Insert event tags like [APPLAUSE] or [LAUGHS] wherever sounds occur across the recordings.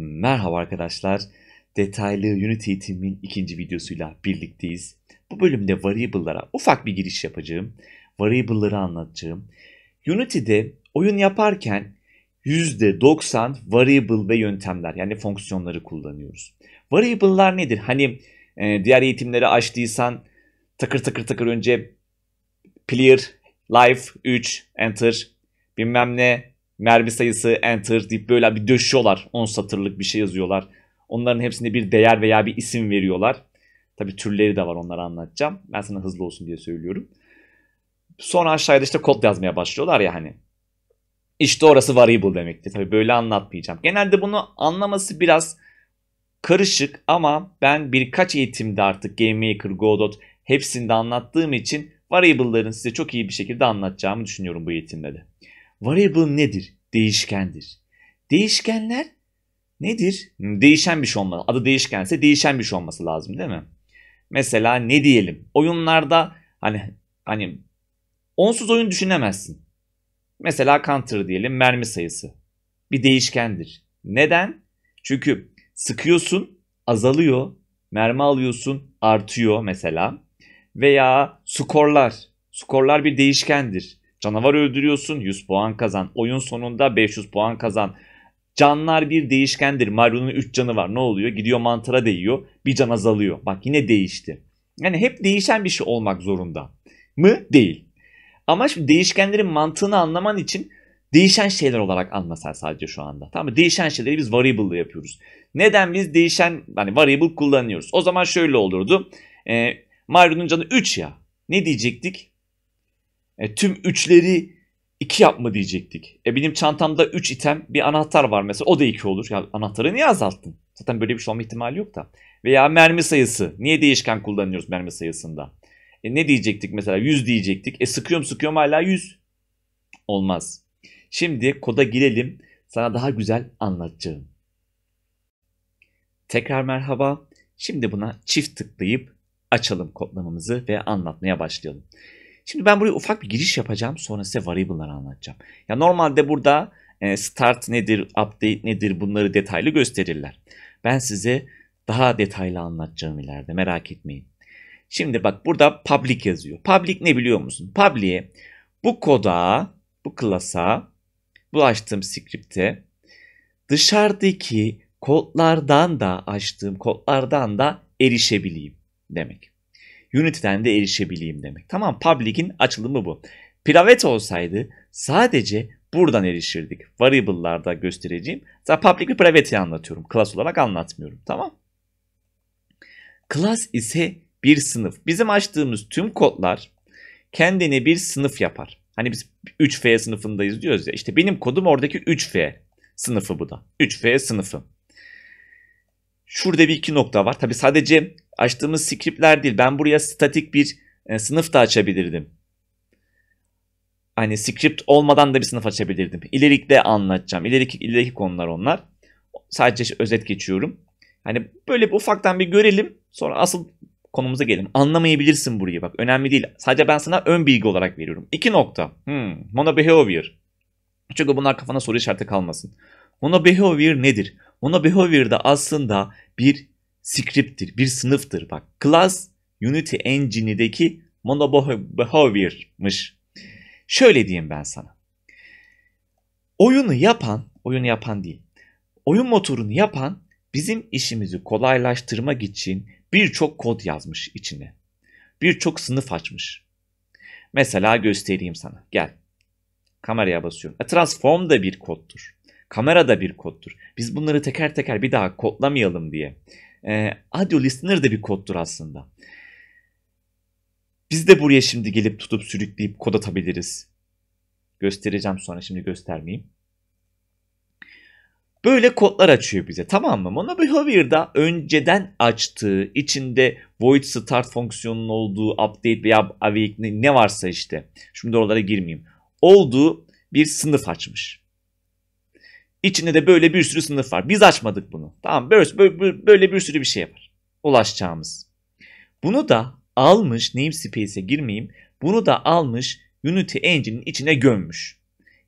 Merhaba arkadaşlar. Detaylı Unity eğitimin ikinci videosuyla birlikteyiz. Bu bölümde variable'lara ufak bir giriş yapacağım. Variable'ları anlatacağım. Unity'de oyun yaparken %90 variable ve yöntemler yani fonksiyonları kullanıyoruz. Variable'lar nedir? Hani e, diğer eğitimleri açtıysan takır takır takır önce player life 3, enter, bilmem ne, mermi sayısı, enter deyip böyle bir döşüyorlar. 10 satırlık bir şey yazıyorlar. Onların hepsinde bir değer veya bir isim veriyorlar. Tabi türleri de var onları anlatacağım. Ben sana hızlı olsun diye söylüyorum. Sonra aşağıda işte kod yazmaya başlıyorlar ya hani. İşte orası variable demekti. Tabi böyle anlatmayacağım. Genelde bunu anlaması biraz karışık ama ben birkaç eğitimde artık GameMaker, Godot hepsinde anlattığım için variable'ların size çok iyi bir şekilde anlatacağımı düşünüyorum bu eğitimde de. Variable nedir? Değişkendir. Değişkenler nedir? Hmm, değişen bir şey olmalı. Adı değişkense değişen bir şey olması lazım değil mi? Mesela ne diyelim? Oyunlarda hani hani onsuz oyun düşünemezsin. Mesela counter diyelim mermi sayısı. Bir değişkendir. Neden? Çünkü sıkıyorsun azalıyor. Mermi alıyorsun artıyor mesela. Veya skorlar. Skorlar bir değişkendir. Canavar öldürüyorsun 100 puan kazan. Oyun sonunda 500 puan kazan. Canlar bir değişkendir. Mario'nun 3 canı var. Ne oluyor? Gidiyor mantıra değiyor. Bir can azalıyor. Bak yine değişti. Yani hep değişen bir şey olmak zorunda. Mı? Değil. Ama şimdi değişkenlerin mantığını anlaman için değişen şeyler olarak anlasal sadece şu anda. Tamam mı? Değişen şeyleri biz variable yapıyoruz. Neden biz değişen hani variable kullanıyoruz? O zaman şöyle olurdu. E, Mario'nun canı 3 ya. Ne diyecektik? E, tüm üçleri iki yapma diyecektik. E benim çantamda üç item bir anahtar var mesela o da iki olur. Ya anahtarı niye azalttın? Zaten böyle bir şey olma ihtimali yok da. Veya mermi sayısı. Niye değişken kullanıyoruz mermi sayısında? E ne diyecektik mesela? 100 diyecektik. E sıkıyorum sıkıyorum hala 100. Olmaz. Şimdi koda girelim. Sana daha güzel anlatacağım. Tekrar merhaba. Şimdi buna çift tıklayıp açalım kodlamamızı ve anlatmaya başlayalım. Şimdi ben buraya ufak bir giriş yapacağım. Sonra size variable'ları anlatacağım. Ya normalde burada e, start nedir, update nedir bunları detaylı gösterirler. Ben size daha detaylı anlatacağım ileride merak etmeyin. Şimdi bak burada public yazıyor. Public ne biliyor musun? Public'e bu koda, bu klasa, bu açtığım skripte dışarıdaki kodlardan da açtığım kodlardan da erişebileyim demek. Unity'den de erişebileyim demek. Tamam public'in açılımı bu. Private olsaydı sadece buradan erişirdik. Variable'larda göstereceğim. Zaten public ve private'i anlatıyorum. Class olarak anlatmıyorum. Tamam. Class ise bir sınıf. Bizim açtığımız tüm kodlar kendini bir sınıf yapar. Hani biz 3F sınıfındayız diyoruz ya. İşte benim kodum oradaki 3F sınıfı bu da. 3F sınıfı. Şurada bir iki nokta var. Tabi sadece açtığımız scriptler değil. Ben buraya statik bir e, sınıf da açabilirdim. Hani script olmadan da bir sınıf açabilirdim. İlerikte anlatacağım. İleriki, ileriki konular onlar. Sadece özet geçiyorum. Hani böyle bir ufaktan bir görelim. Sonra asıl konumuza gelelim. Anlamayabilirsin burayı bak. Önemli değil. Sadece ben sana ön bilgi olarak veriyorum. İki nokta. Hmm. behavior. Çünkü bunlar kafana soru işareti kalmasın. behavior nedir? behavior da aslında bir script'tir, bir sınıftır. Bak class Unity Engine'deki monobehavior'mış. Şöyle diyeyim ben sana. Oyunu yapan, oyunu yapan değil. Oyun motorunu yapan bizim işimizi kolaylaştırmak için birçok kod yazmış içine. Birçok sınıf açmış. Mesela göstereyim sana. Gel. Kameraya basıyorum. A transform da bir koddur, Kamera da bir koddur. Biz bunları teker teker bir daha kodlamayalım diye e, audio listener de bir koddur aslında. Biz de buraya şimdi gelip tutup sürükleyip kod atabiliriz. Göstereceğim sonra şimdi göstermeyeyim. Böyle kodlar açıyor bize tamam mı? Monobehaviour'da önceden açtığı içinde void start fonksiyonunun olduğu update veya awake ne varsa işte. Şimdi oralara girmeyeyim. Olduğu bir sınıf açmış. İçinde de böyle bir sürü sınıf var. Biz açmadık bunu. Tamam böyle, böyle, bir sürü bir şey var. Ulaşacağımız. Bunu da almış namespace'e girmeyeyim. Bunu da almış Unity Engine'in içine gömmüş.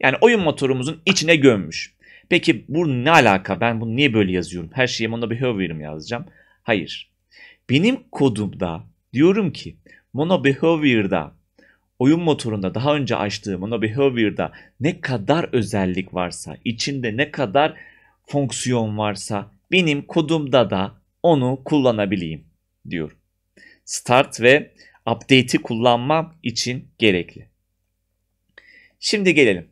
Yani oyun motorumuzun içine gömmüş. Peki bu ne alaka? Ben bunu niye böyle yazıyorum? Her şeyi bana behavior yazacağım? Hayır. Benim kodumda diyorum ki mono behavior'da oyun motorunda daha önce açtığım ona behavior'da ne kadar özellik varsa, içinde ne kadar fonksiyon varsa benim kodumda da onu kullanabileyim diyor. Start ve update'i kullanmam için gerekli. Şimdi gelelim.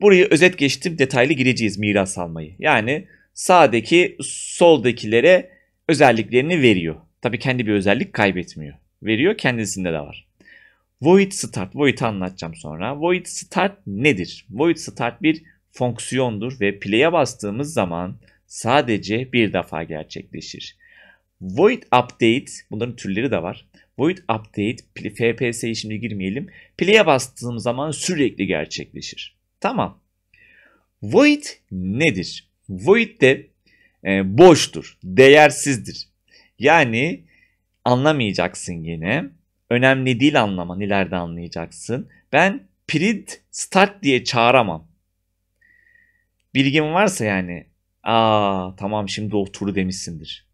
Burayı özet geçtim detaylı gireceğiz miras almayı. Yani sağdaki soldakilere özelliklerini veriyor. Tabii kendi bir özellik kaybetmiyor. Veriyor kendisinde de var. Void start, void anlatacağım sonra. Void start nedir? Void start bir fonksiyondur ve play'e bastığımız zaman sadece bir defa gerçekleşir. Void update, bunların türleri de var. Void update, FPS'ye şimdi girmeyelim. Play'e bastığım zaman sürekli gerçekleşir. Tamam. Void nedir? Void de e, boştur, değersizdir. Yani anlamayacaksın yine Önemli değil anlaman ileride anlayacaksın. Ben print start diye çağıramam. Bilgim varsa yani aa tamam şimdi oturu demişsindir.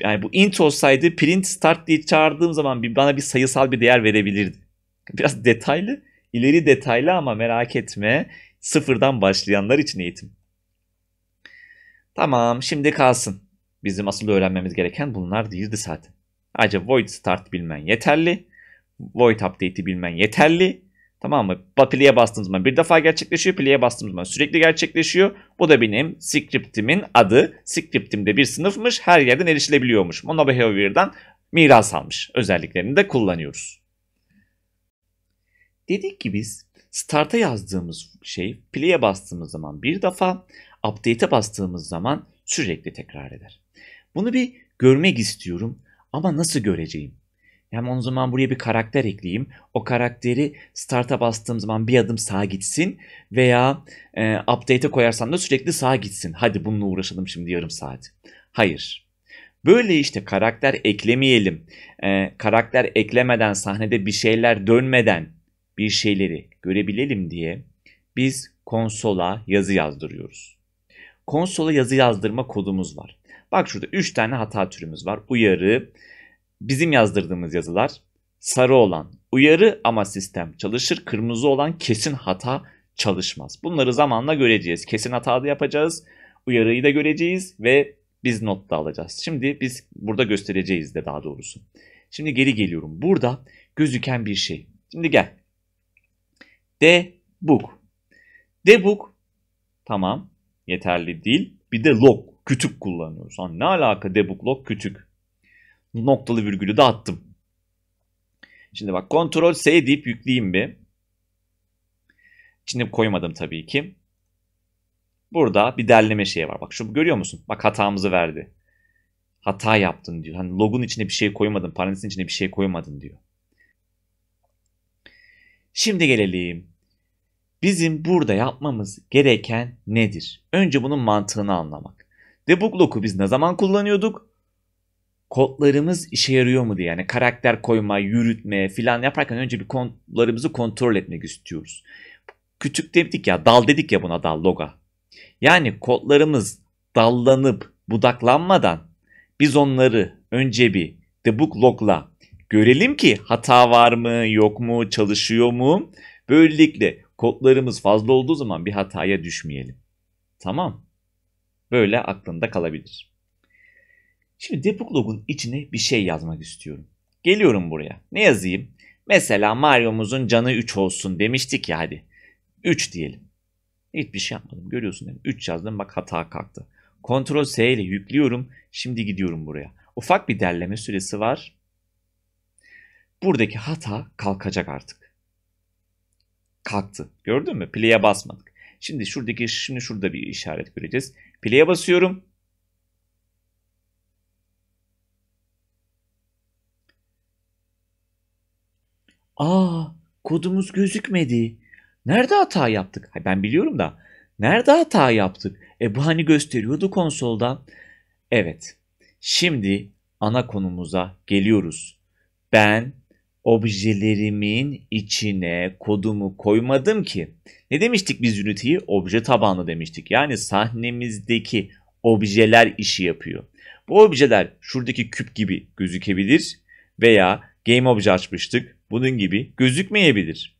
Yani bu int olsaydı print start diye çağırdığım zaman bir, bana bir sayısal bir değer verebilirdi. Biraz detaylı, ileri detaylı ama merak etme. Sıfırdan başlayanlar için eğitim. Tamam şimdi kalsın. Bizim asıl öğrenmemiz gereken bunlar değildi zaten. Ayrıca void start bilmen yeterli. Void update'i bilmen yeterli. Tamam mı? Play'e bastığım zaman bir defa gerçekleşiyor. Play'e bastığım zaman sürekli gerçekleşiyor. Bu da benim scriptimin adı. Scriptim de bir sınıfmış. Her yerden erişilebiliyormuş. Monobehavior'dan miras almış. Özelliklerini de kullanıyoruz. Dedik ki biz start'a yazdığımız şey play'e bastığımız zaman bir defa, update'e bastığımız zaman sürekli tekrar eder. Bunu bir görmek istiyorum. Ama nasıl göreceğim? Yani o zaman buraya bir karakter ekleyeyim. O karakteri start'a bastığım zaman bir adım sağa gitsin veya e, update'e koyarsam da sürekli sağa gitsin. Hadi bununla uğraşalım şimdi yarım saat. Hayır. Böyle işte karakter eklemeyelim. E, karakter eklemeden sahnede bir şeyler dönmeden bir şeyleri görebilelim diye biz konsola yazı yazdırıyoruz. Konsola yazı yazdırma kodumuz var. Bak şurada 3 tane hata türümüz var. Uyarı, bizim yazdırdığımız yazılar, sarı olan uyarı ama sistem çalışır, kırmızı olan kesin hata çalışmaz. Bunları zamanla göreceğiz. Kesin hata da yapacağız, uyarıyı da göreceğiz ve biz not da alacağız. Şimdi biz burada göstereceğiz de daha doğrusu. Şimdi geri geliyorum. Burada gözüken bir şey. Şimdi gel. Debug. Debug tamam yeterli değil. Bir de log kütük kullanıyoruz. Ha hani ne alaka debug log kütük? Noktalı virgülü de attım. Şimdi bak kontrol S deyip yükleyeyim bir. İçine koymadım tabii ki. Burada bir derleme şeyi var. Bak şu görüyor musun? Bak hatamızı verdi. Hata yaptın diyor. Hani logun içine bir şey koymadın, parantezin içine bir şey koymadın diyor. Şimdi gelelim. Bizim burada yapmamız gereken nedir? Önce bunun mantığını anlamak. Debug lock'u biz ne zaman kullanıyorduk? Kodlarımız işe yarıyor mu diye. Yani karakter koyma, yürütme filan yaparken önce bir kodlarımızı kontrol etmek istiyoruz. Küçük dedik ya, dal dedik ya buna dal loga. Yani kodlarımız dallanıp budaklanmadan biz onları önce bir debug log'la görelim ki hata var mı, yok mu, çalışıyor mu? Böylelikle kodlarımız fazla olduğu zaman bir hataya düşmeyelim. Tamam. Böyle aklında kalabilir. Şimdi debug log'un içine bir şey yazmak istiyorum. Geliyorum buraya. Ne yazayım? Mesela Mario'muzun canı 3 olsun demiştik ya hadi. 3 diyelim. Hiçbir şey yapmadım. Görüyorsun değil mi? 3 yazdım bak hata kalktı. Ctrl S ile yüklüyorum. Şimdi gidiyorum buraya. Ufak bir derleme süresi var. Buradaki hata kalkacak artık. Kalktı. Gördün mü? Play'e basmadık. Şimdi şuradaki şimdi şurada bir işaret göreceğiz. Play'e basıyorum. Aa, kodumuz gözükmedi. Nerede hata yaptık? Ha, ben biliyorum da. Nerede hata yaptık? E bu hani gösteriyordu konsolda. Evet. Şimdi ana konumuza geliyoruz. Ben objelerimin içine kodumu koymadım ki. Ne demiştik biz Unity'yi? Obje tabanlı demiştik. Yani sahnemizdeki objeler işi yapıyor. Bu objeler şuradaki küp gibi gözükebilir veya game obje açmıştık. Bunun gibi gözükmeyebilir.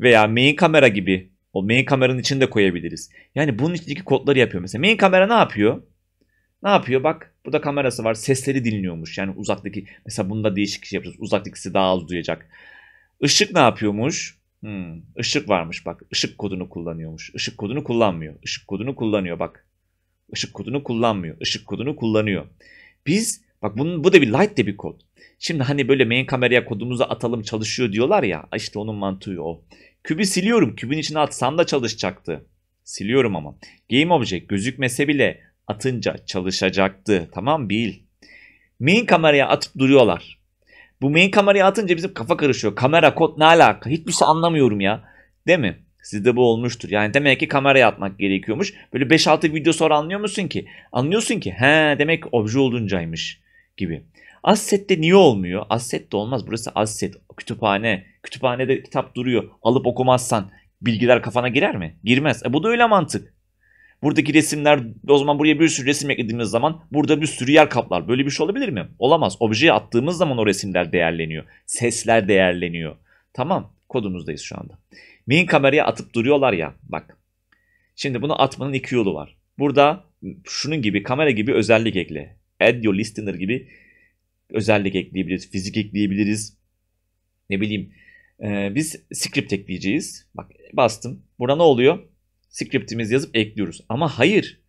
Veya main kamera gibi o main kameranın içinde koyabiliriz. Yani bunun içindeki kodları yapıyor. Mesela main kamera ne yapıyor? Ne yapıyor? Bak Burada kamerası var. Sesleri dinliyormuş. Yani uzaktaki mesela bunda değişik şey yapacağız. Uzaktakisi daha az duyacak. Işık ne yapıyormuş? Hmm, ışık varmış bak. Işık kodunu kullanıyormuş. Işık kodunu kullanmıyor. Işık kodunu kullanıyor bak. Işık kodunu kullanmıyor. Işık kodunu kullanıyor. Biz bak bunun bu da bir light de bir kod. Şimdi hani böyle main kameraya kodumuzu atalım çalışıyor diyorlar ya. İşte onun mantığı o. Kübü siliyorum. Kübün içine atsam da çalışacaktı. Siliyorum ama. Game object gözükmese bile atınca çalışacaktı. Tamam bil. Main kameraya atıp duruyorlar. Bu main kameraya atınca bizim kafa karışıyor. Kamera kod ne alaka? Hiçbir şey anlamıyorum ya. Değil mi? Sizde bu olmuştur. Yani demek ki kameraya atmak gerekiyormuş. Böyle 5-6 video sonra anlıyor musun ki? Anlıyorsun ki he demek obje oluncaymış gibi. Asset'te niye olmuyor? Assette olmaz. Burası asset. Kütüphane. Kütüphanede kitap duruyor. Alıp okumazsan bilgiler kafana girer mi? Girmez. E bu da öyle mantık. Buradaki resimler o zaman buraya bir sürü resim eklediğimiz zaman burada bir sürü yer kaplar. Böyle bir şey olabilir mi? Olamaz. Objeye attığımız zaman o resimler değerleniyor. Sesler değerleniyor. Tamam kodumuzdayız şu anda. Main kameraya atıp duruyorlar ya bak. Şimdi bunu atmanın iki yolu var. Burada şunun gibi kamera gibi özellik ekle. Add your listener gibi özellik ekleyebiliriz. Fizik ekleyebiliriz. Ne bileyim. Ee, biz script ekleyeceğiz. Bak bastım. Burada ne oluyor? scriptimiz yazıp ekliyoruz. Ama hayır.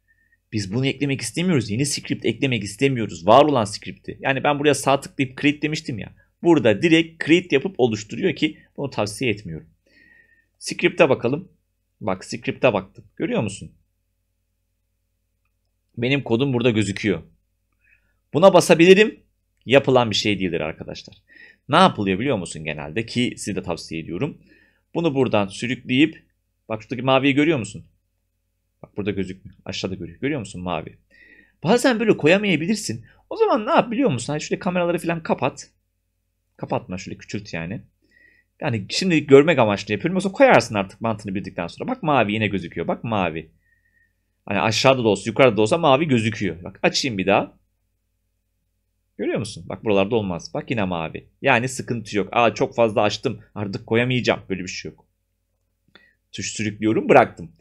Biz bunu eklemek istemiyoruz. Yeni script eklemek istemiyoruz. Var olan script'i. Yani ben buraya sağ tıklayıp create demiştim ya. Burada direkt create yapıp oluşturuyor ki bunu tavsiye etmiyorum. Script'e bakalım. Bak script'e baktım. Görüyor musun? Benim kodum burada gözüküyor. Buna basabilirim. Yapılan bir şey değildir arkadaşlar. Ne yapılıyor biliyor musun genelde ki size de tavsiye ediyorum. Bunu buradan sürükleyip Bak şuradaki maviyi görüyor musun? Bak burada gözükmüyor. Aşağıda görüyor. Görüyor musun mavi? Bazen böyle koyamayabilirsin. O zaman ne yap biliyor musun? Hani şöyle kameraları falan kapat. Kapatma şöyle küçült yani. Yani şimdi görmek amaçlı yapıyorum. Yoksa koyarsın artık mantığını bildikten sonra. Bak mavi yine gözüküyor. Bak mavi. Hani aşağıda da olsa yukarıda da olsa mavi gözüküyor. Bak açayım bir daha. Görüyor musun? Bak buralarda olmaz. Bak yine mavi. Yani sıkıntı yok. Aa çok fazla açtım. Artık koyamayacağım. Böyle bir şey yok tuş sürüklüyorum bıraktım.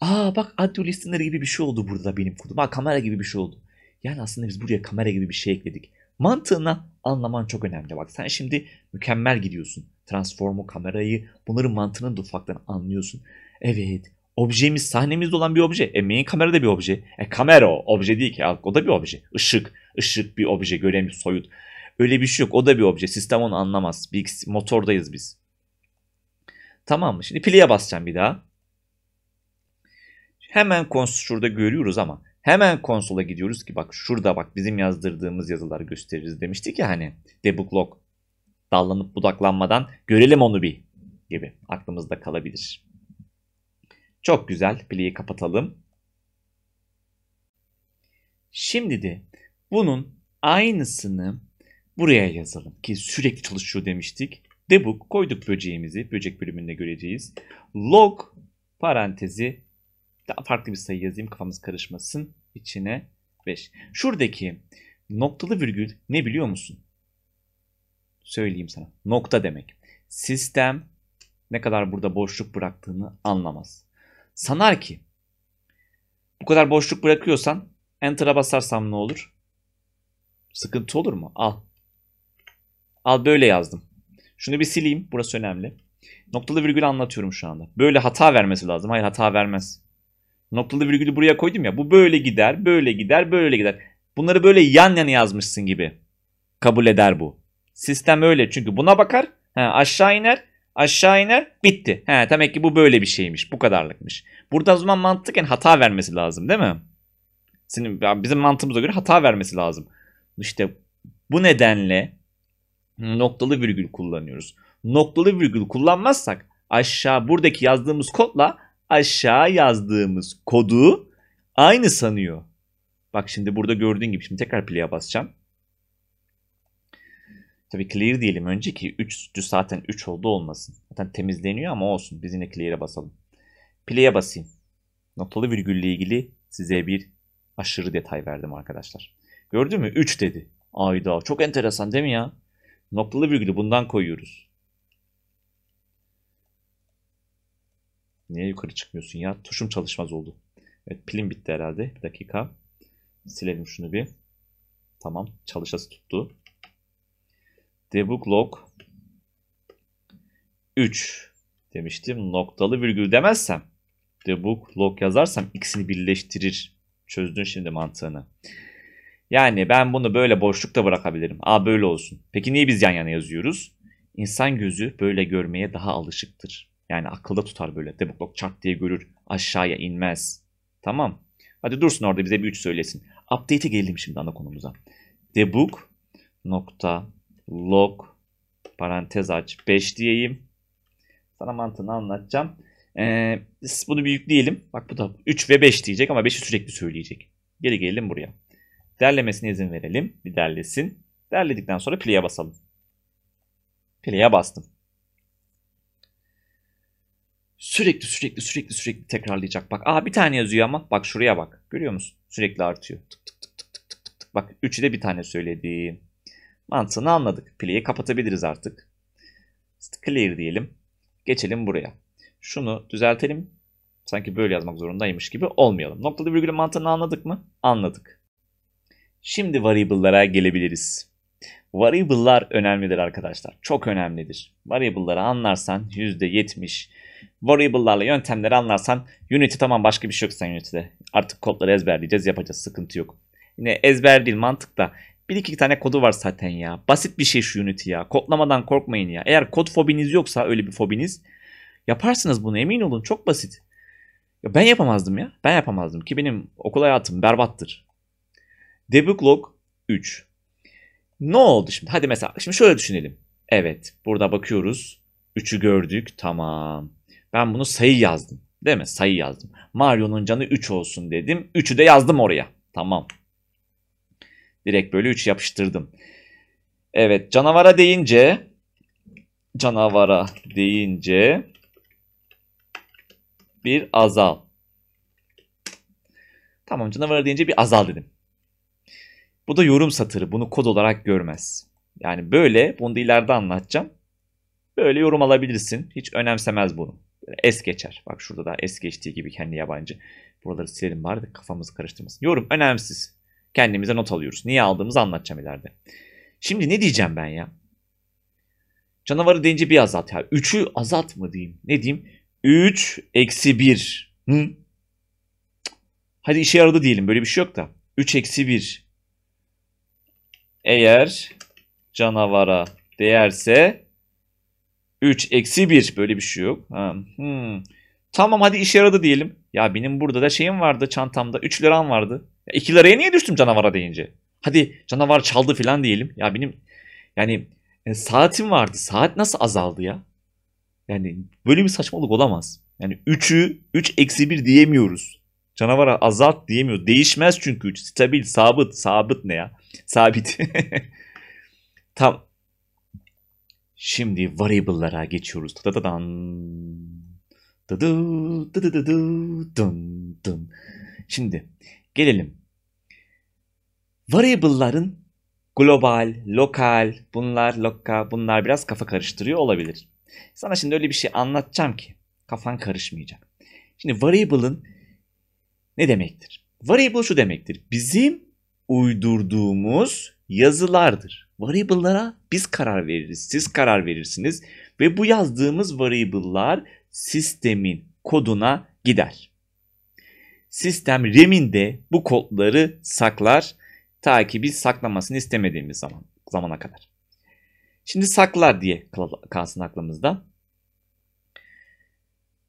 Aa bak audio listener gibi bir şey oldu burada benim kodum. Ha kamera gibi bir şey oldu. Yani aslında biz buraya kamera gibi bir şey ekledik. Mantığına anlaman çok önemli. Bak sen şimdi mükemmel gidiyorsun. Transformu, kamerayı, bunların mantığını da ufaktan anlıyorsun. Evet, objemiz sahnemizde olan bir obje. E main kamera da bir obje. E kamera o, obje değil ki. O da bir obje. Işık, ışık bir obje, göremiyor, soyut. Öyle bir şey yok. O da bir obje. Sistem onu anlamaz. Bir, motordayız biz. Tamam mı? Şimdi pliye basacağım bir daha. Hemen konsol şurada görüyoruz ama hemen konsola gidiyoruz ki bak şurada bak bizim yazdırdığımız yazılar gösteririz demiştik ya hani debug log dallanıp budaklanmadan görelim onu bir gibi aklımızda kalabilir. Çok güzel. Play'i kapatalım. Şimdi de bunun aynısını buraya yazalım ki sürekli çalışıyor demiştik debug koyduk böceğimizi. Böcek bölümünde göreceğiz. Log parantezi daha farklı bir sayı yazayım kafamız karışmasın. içine 5. Şuradaki noktalı virgül ne biliyor musun? Söyleyeyim sana. Nokta demek. Sistem ne kadar burada boşluk bıraktığını anlamaz. Sanar ki bu kadar boşluk bırakıyorsan enter'a basarsam ne olur? Sıkıntı olur mu? Al. Al böyle yazdım. Şunu bir sileyim. Burası önemli. Noktalı virgül anlatıyorum şu anda. Böyle hata vermesi lazım. Hayır hata vermez. Noktalı virgülü buraya koydum ya. Bu böyle gider, böyle gider, böyle gider. Bunları böyle yan yana yazmışsın gibi. Kabul eder bu. Sistem öyle. Çünkü buna bakar. He, aşağı iner. Aşağı iner. Bitti. He, demek ki bu böyle bir şeymiş. Bu kadarlıkmış. Burada o zaman mantıken hata vermesi lazım değil mi? Senin, bizim mantığımıza göre hata vermesi lazım. İşte bu nedenle noktalı virgül kullanıyoruz. Noktalı virgül kullanmazsak aşağı buradaki yazdığımız kodla aşağı yazdığımız kodu aynı sanıyor. Bak şimdi burada gördüğün gibi şimdi tekrar play'e basacağım. Tabii clear diyelim önceki 3 zaten 3 oldu olmasın. Zaten temizleniyor ama olsun. Biz yine clear'e basalım. Play'e basayım. Noktalı virgülle ilgili size bir aşırı detay verdim arkadaşlar. Gördün mü? 3 dedi. Ayda çok enteresan değil mi ya? Noktalı virgülü bundan koyuyoruz. Niye yukarı çıkmıyorsun ya? Tuşum çalışmaz oldu. Evet pilim bitti herhalde. Bir dakika. Silelim şunu bir. Tamam. Çalışası tuttu. Debug log 3 demiştim. Noktalı virgül demezsem debug log yazarsam ikisini birleştirir. Çözdün şimdi mantığını. Yani ben bunu böyle boşlukta bırakabilirim. Aa böyle olsun. Peki niye biz yan yana yazıyoruz? İnsan gözü böyle görmeye daha alışıktır. Yani akılda tutar böyle. Debuklok çat diye görür. Aşağıya inmez. Tamam. Hadi dursun orada bize bir üç söylesin. Update'e gelelim şimdi ana konumuza. Debug nokta log parantez aç 5 diyeyim. Sana mantığını anlatacağım. Ee, bunu bir yükleyelim. Bak bu da 3 ve 5 diyecek ama 5'i sürekli söyleyecek. Geri gelelim buraya. Derlemesine izin verelim. Bir derlesin. Derledikten sonra play'e basalım. Play'e bastım. Sürekli sürekli sürekli sürekli tekrarlayacak. Bak aha bir tane yazıyor ama bak şuraya bak. Görüyor musun? Sürekli artıyor. Tık tık tık tık tık tık tık. Bak 3'ü de bir tane söyledim. Mantığını anladık. Play'i kapatabiliriz artık. Clear diyelim. Geçelim buraya. Şunu düzeltelim. Sanki böyle yazmak zorundaymış gibi olmayalım. Noktalı virgülün mantığını anladık mı? Anladık. Şimdi variable'lara gelebiliriz. Variable'lar önemlidir arkadaşlar. Çok önemlidir. Variable'ları anlarsan %70. Variable'larla yöntemleri anlarsan Unity tamam başka bir şey yok sen Unity'de. Artık kodları ezberleyeceğiz yapacağız sıkıntı yok. Yine ezber değil mantık da. Bir iki tane kodu var zaten ya. Basit bir şey şu Unity ya. Kodlamadan korkmayın ya. Eğer kod fobiniz yoksa öyle bir fobiniz yaparsınız bunu emin olun. Çok basit. Ya ben yapamazdım ya. Ben yapamazdım ki benim okul hayatım berbattır. Debug log 3. Ne oldu şimdi? Hadi mesela şimdi şöyle düşünelim. Evet burada bakıyoruz. 3'ü gördük. Tamam. Ben bunu sayı yazdım. Değil mi? Sayı yazdım. Mario'nun canı 3 olsun dedim. 3'ü de yazdım oraya. Tamam. Direkt böyle 3 yapıştırdım. Evet canavara deyince canavara deyince bir azal. Tamam canavara deyince bir azal dedim. Bu da yorum satırı. Bunu kod olarak görmez. Yani böyle bunu da ileride anlatacağım. Böyle yorum alabilirsin. Hiç önemsemez bunu. Es geçer. Bak şurada da es geçtiği gibi kendi yabancı. Buraları silelim bari de kafamızı karıştırmasın. Yorum önemsiz. Kendimize not alıyoruz. Niye aldığımızı anlatacağım ileride. Şimdi ne diyeceğim ben ya? Canavarı deyince bir azalt ya. Üçü azalt mı diyeyim? Ne diyeyim? 3 eksi 1. Hadi işe yaradı diyelim. Böyle bir şey yok da. 3 eksi 1 eğer canavara değerse 3 eksi 1 böyle bir şey yok. hmm. Tamam hadi işe yaradı diyelim. Ya benim burada da şeyim vardı çantamda 3 liram vardı. Ya 2 liraya niye düştüm canavara deyince? Hadi canavar çaldı falan diyelim. Ya benim yani, yani e, saatim vardı. Saat nasıl azaldı ya? Yani böyle bir saçmalık olamaz. Yani 3'ü 3 eksi 1 diyemiyoruz. Canavara azalt diyemiyor. Değişmez çünkü 3. Stabil, sabit. Sabit ne ya? Sabit. [LAUGHS] Tam. Şimdi variable'lara geçiyoruz. Tadadadan. Dudu, dudu, dun, dun. Şimdi gelelim. Variable'ların global, lokal, bunlar lokka, bunlar biraz kafa karıştırıyor olabilir. Sana şimdi öyle bir şey anlatacağım ki kafan karışmayacak. Şimdi variable'ın ne demektir? Variable şu demektir. Bizim uydurduğumuz yazılardır. Variable'lara biz karar veririz, siz karar verirsiniz ve bu yazdığımız variable'lar sistemin koduna gider. Sistem RAM'inde bu kodları saklar ta ki biz saklamasını istemediğimiz zaman zamana kadar. Şimdi saklar diye kalsın aklımızda.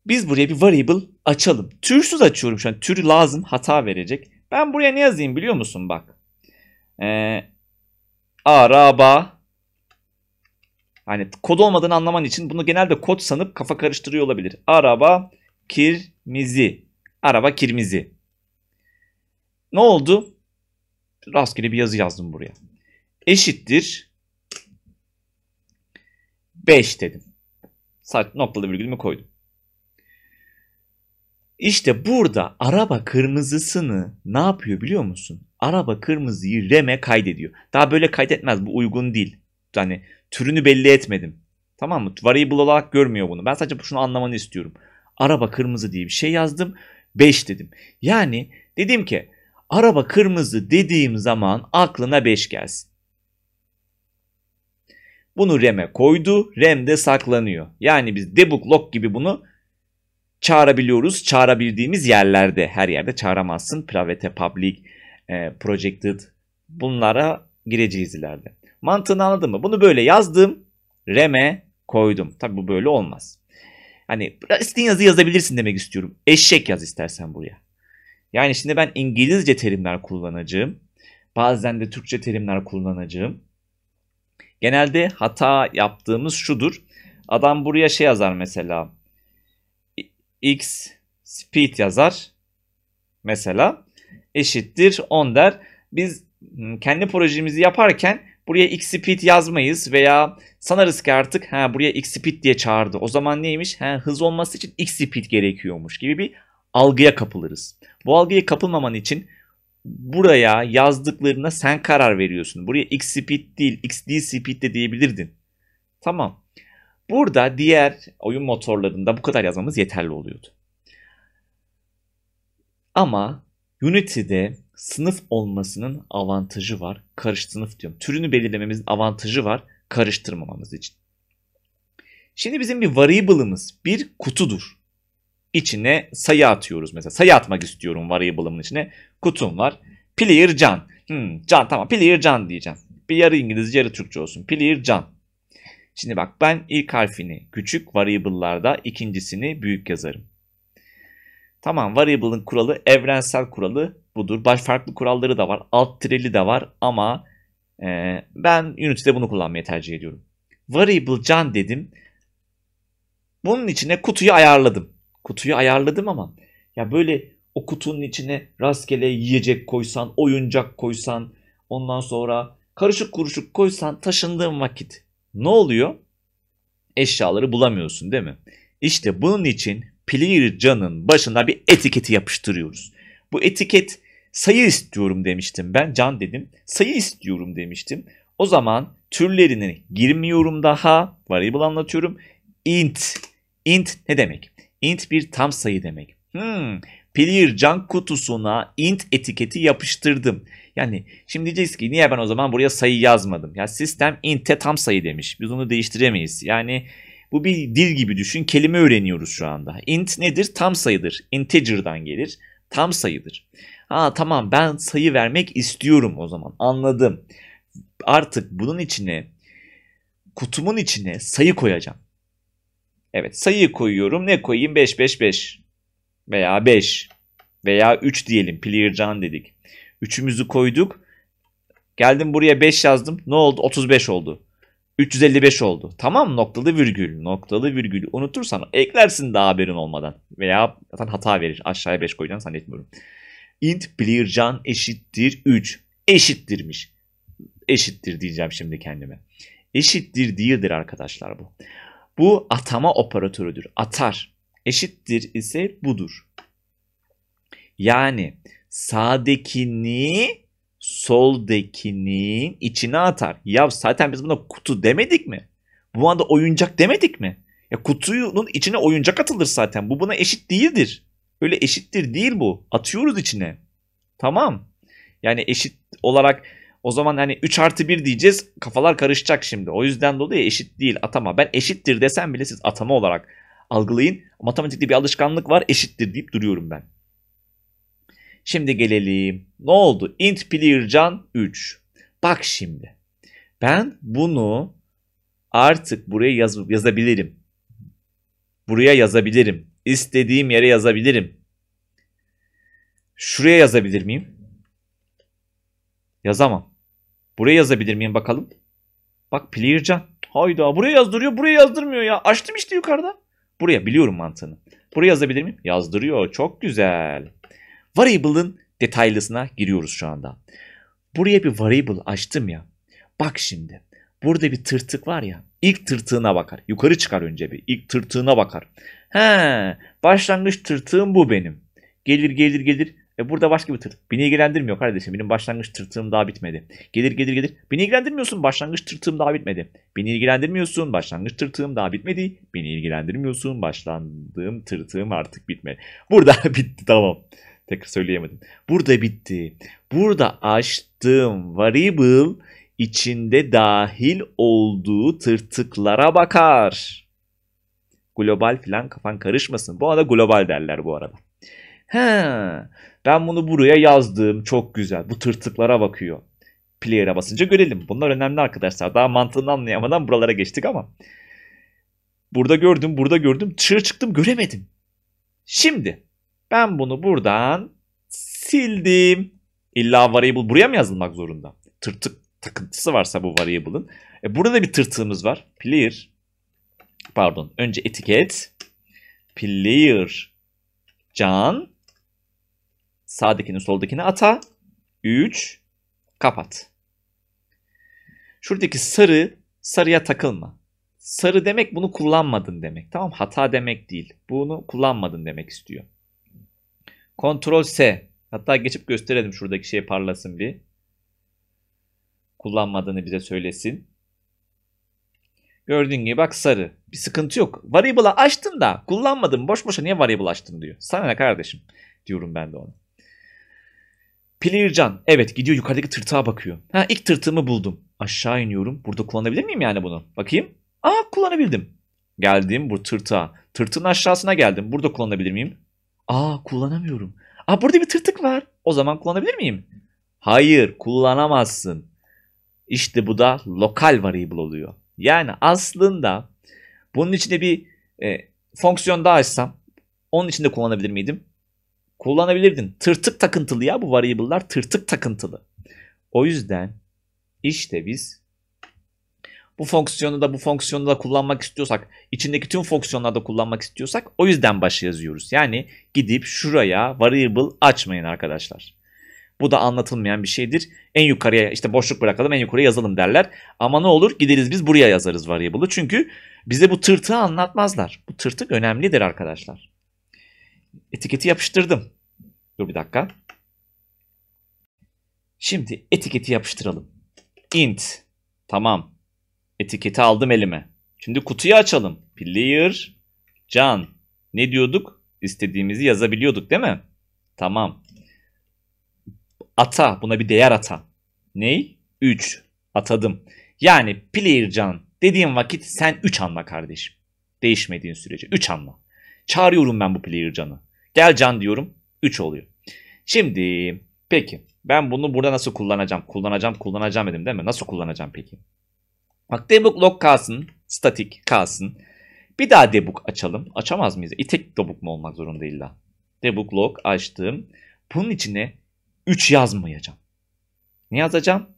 Biz buraya bir variable açalım. Türsüz açıyorum şu an. Tür lazım hata verecek. Ben buraya ne yazayım biliyor musun bak. Ee, araba. Hani kod olmadığını anlaman için bunu genelde kod sanıp kafa karıştırıyor olabilir. Araba kirmizi. Araba kirmizi. Ne oldu? Rastgele bir yazı yazdım buraya. Eşittir 5 dedim. Saat noktalı virgülümü koydum. İşte burada araba kırmızısını ne yapıyor biliyor musun? Araba kırmızıyı reme kaydediyor. Daha böyle kaydetmez bu uygun değil. Yani türünü belli etmedim. Tamam mı? Variable olarak görmüyor bunu. Ben sadece şunu anlamanı istiyorum. Araba kırmızı diye bir şey yazdım. 5 dedim. Yani dedim ki araba kırmızı dediğim zaman aklına 5 gelsin. Bunu RAM'e koydu. RAM saklanıyor. Yani biz debug log gibi bunu çağırabiliyoruz. Çağırabildiğimiz yerlerde her yerde çağıramazsın. Private, public, e, projected bunlara gireceğiz ileride. Mantığını anladın mı? Bunu böyle yazdım. Reme koydum. Tabi bu böyle olmaz. Hani istediğin yazı yazabilirsin demek istiyorum. Eşek yaz istersen buraya. Yani şimdi ben İngilizce terimler kullanacağım. Bazen de Türkçe terimler kullanacağım. Genelde hata yaptığımız şudur. Adam buraya şey yazar mesela x speed yazar. Mesela eşittir 10 der. Biz hmm, kendi projemizi yaparken buraya x speed yazmayız veya sanarız ki artık ha buraya x speed diye çağırdı. O zaman neymiş? Ha, hız olması için x speed gerekiyormuş gibi bir algıya kapılırız. Bu algıya kapılmaman için buraya yazdıklarına sen karar veriyorsun. Buraya x speed değil, xd speed de diyebilirdin. Tamam. Burada diğer oyun motorlarında bu kadar yazmamız yeterli oluyordu. Ama Unity'de sınıf olmasının avantajı var. Karış sınıf diyorum. Türünü belirlememizin avantajı var karıştırmamamız için. Şimdi bizim bir variable'ımız bir kutudur. İçine sayı atıyoruz mesela. Sayı atmak istiyorum variable'ımın içine. Kutum var. Player can. Hmm, can tamam. Player can diyeceğim. Bir yarı İngilizce yarı Türkçe olsun. Player can. Şimdi bak ben ilk harfini küçük variable'larda ikincisini büyük yazarım. Tamam variable'ın kuralı evrensel kuralı budur. Baş farklı kuralları da var. Alt tireli de var ama e, ben Unity'de bunu kullanmayı tercih ediyorum. Variable can dedim. Bunun içine kutuyu ayarladım. Kutuyu ayarladım ama ya böyle o kutunun içine rastgele yiyecek koysan, oyuncak koysan, ondan sonra karışık kuruşuk koysan taşındığım vakit ne oluyor? Eşyaları bulamıyorsun değil mi? İşte bunun için canın başına bir etiketi yapıştırıyoruz. Bu etiket sayı istiyorum demiştim ben. Can dedim. Sayı istiyorum demiştim. O zaman türlerini girmiyorum daha. Variable anlatıyorum. Int. Int ne demek? Int bir tam sayı demek. Hmm. Clear junk kutusuna int etiketi yapıştırdım. Yani şimdi diyeceğiz ki niye ben o zaman buraya sayı yazmadım? Ya sistem int'e tam sayı demiş. Biz onu değiştiremeyiz. Yani bu bir dil gibi düşün. Kelime öğreniyoruz şu anda. Int nedir? Tam sayıdır. Integer'dan gelir. Tam sayıdır. Ha tamam ben sayı vermek istiyorum o zaman. Anladım. Artık bunun içine kutumun içine sayı koyacağım. Evet sayıyı koyuyorum. Ne koyayım? 5 5 5 veya 5 veya 3 diyelim. Plircan dedik. 3'ümüzü koyduk. Geldim buraya 5 yazdım. Ne oldu? 35 oldu. 355 oldu. Tamam noktalı virgül noktalı virgül unutursan eklersin daha haberin olmadan. Veya zaten hata verir. Aşağıya 5 koyacağını zannetmiyorum. Int plircan eşittir 3. Eşittirmiş. Eşittir diyeceğim şimdi kendime. Eşittir değildir arkadaşlar bu. Bu atama operatörüdür. Atar eşittir ise budur. Yani sağdakini soldakinin içine atar. Ya zaten biz buna kutu demedik mi? Bu anda oyuncak demedik mi? Ya kutunun içine oyuncak atılır zaten. Bu buna eşit değildir. Öyle eşittir değil bu. Atıyoruz içine. Tamam. Yani eşit olarak o zaman hani 3 artı 1 diyeceğiz. Kafalar karışacak şimdi. O yüzden dolayı eşit değil atama. Ben eşittir desem bile siz atama olarak algılayın. Matematikte bir alışkanlık var eşittir deyip duruyorum ben. Şimdi gelelim. Ne oldu? Int clear can 3. Bak şimdi. Ben bunu artık buraya yaz yazabilirim. Buraya yazabilirim. İstediğim yere yazabilirim. Şuraya yazabilir miyim? Yazamam. Buraya yazabilir miyim bakalım? Bak Plircan. Hayda buraya yazdırıyor buraya yazdırmıyor ya. Açtım işte yukarıda. Buraya biliyorum mantığını. Buraya yazabilir miyim? Yazdırıyor. Çok güzel. Variable'ın detaylısına giriyoruz şu anda. Buraya bir variable açtım ya. Bak şimdi. Burada bir tırtık var ya. İlk tırtığına bakar. Yukarı çıkar önce bir. İlk tırtığına bakar. He, başlangıç tırtığım bu benim. Gelir gelir gelir. E burada başka bir tırt. Beni ilgilendirmiyor kardeşim. Benim başlangıç tırtığım daha bitmedi. Gelir gelir gelir. Beni ilgilendirmiyorsun. Başlangıç tırtığım daha bitmedi. Beni ilgilendirmiyorsun. Başlangıç tırtığım daha bitmedi. Beni ilgilendirmiyorsun. Başlandığım tırtığım artık bitmedi. Burada [LAUGHS] bitti tamam. Tekrar söyleyemedim. Burada bitti. Burada açtığım variable içinde dahil olduğu tırtıklara bakar. Global filan kafan karışmasın. Bu arada global derler bu arada. Ha, ben bunu buraya yazdım. Çok güzel. Bu tırtıklara bakıyor. Player'a basınca görelim. Bunlar önemli arkadaşlar. Daha mantığını anlayamadan buralara geçtik ama. Burada gördüm, burada gördüm. Dışarı çıktım göremedim. Şimdi ben bunu buradan sildim. İlla variable buraya mı yazılmak zorunda? Tırtık takıntısı varsa bu variable'ın. E burada bir tırtığımız var. Player pardon önce etiket player can Sağdakini soldakini ata. 3. Kapat. Şuradaki sarı, sarıya takılma. Sarı demek bunu kullanmadın demek. Tamam Hata demek değil. Bunu kullanmadın demek istiyor. Ctrl S. Hatta geçip gösterelim şuradaki şey parlasın bir. Kullanmadığını bize söylesin. Gördüğün gibi bak sarı. Bir sıkıntı yok. Variable'ı açtın da kullanmadın. Boş boşa niye variable açtın diyor. Sana ne kardeşim diyorum ben de ona. Plircan. Evet gidiyor yukarıdaki tırtığa bakıyor. Ha ilk tırtığımı buldum. Aşağı iniyorum. Burada kullanabilir miyim yani bunu? Bakayım. Aa kullanabildim. Geldim bu tırtığa. Tırtığın aşağısına geldim. Burada kullanabilir miyim? Aa kullanamıyorum. Aa burada bir tırtık var. O zaman kullanabilir miyim? Hayır kullanamazsın. İşte bu da lokal variable oluyor. Yani aslında bunun içinde bir e, fonksiyon daha açsam onun içinde kullanabilir miydim? kullanabilirdin. Tırtık takıntılı ya bu variable'lar tırtık takıntılı. O yüzden işte biz bu fonksiyonu da bu fonksiyonu da kullanmak istiyorsak, içindeki tüm fonksiyonları da kullanmak istiyorsak o yüzden başa yazıyoruz. Yani gidip şuraya variable açmayın arkadaşlar. Bu da anlatılmayan bir şeydir. En yukarıya işte boşluk bırakalım en yukarıya yazalım derler. Ama ne olur gideriz biz buraya yazarız variable'ı. Çünkü bize bu tırtığı anlatmazlar. Bu tırtık önemlidir arkadaşlar etiketi yapıştırdım. Dur bir dakika. Şimdi etiketi yapıştıralım. Int. Tamam. Etiketi aldım elime. Şimdi kutuyu açalım. Player can. Ne diyorduk? İstediğimizi yazabiliyorduk değil mi? Tamam. Ata. Buna bir değer ata. Ney? 3. Atadım. Yani player can dediğim vakit sen 3 anla kardeşim. Değişmediğin sürece 3 anla. Çağırıyorum ben bu player canı. Gel can diyorum. 3 oluyor. Şimdi peki ben bunu burada nasıl kullanacağım? Kullanacağım kullanacağım dedim değil mi? Nasıl kullanacağım peki? Bak debug log kalsın. Statik kalsın. Bir daha debug açalım. Açamaz mıyız? İtek e, debug mu olmak zorunda illa? Debug log açtım. Bunun içine 3 yazmayacağım. Ne yazacağım?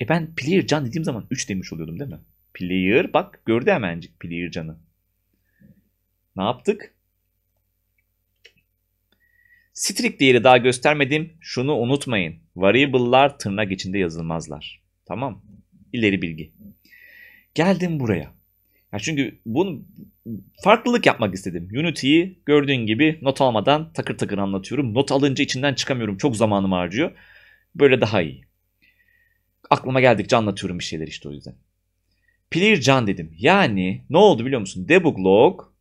E ben player can dediğim zaman 3 demiş oluyordum değil mi? Player bak gördü hemencik player canı. Ne yaptık? Strict değeri daha göstermedim. Şunu unutmayın. Variable'lar tırnak içinde yazılmazlar. Tamam. İleri bilgi. Geldim buraya. Ya çünkü bunu farklılık yapmak istedim. Unity'yi gördüğün gibi not almadan takır takır anlatıyorum. Not alınca içinden çıkamıyorum. Çok zamanımı harcıyor. Böyle daha iyi. Aklıma geldikçe anlatıyorum bir şeyler işte o yüzden. Clear can dedim. Yani ne oldu biliyor musun? Debug log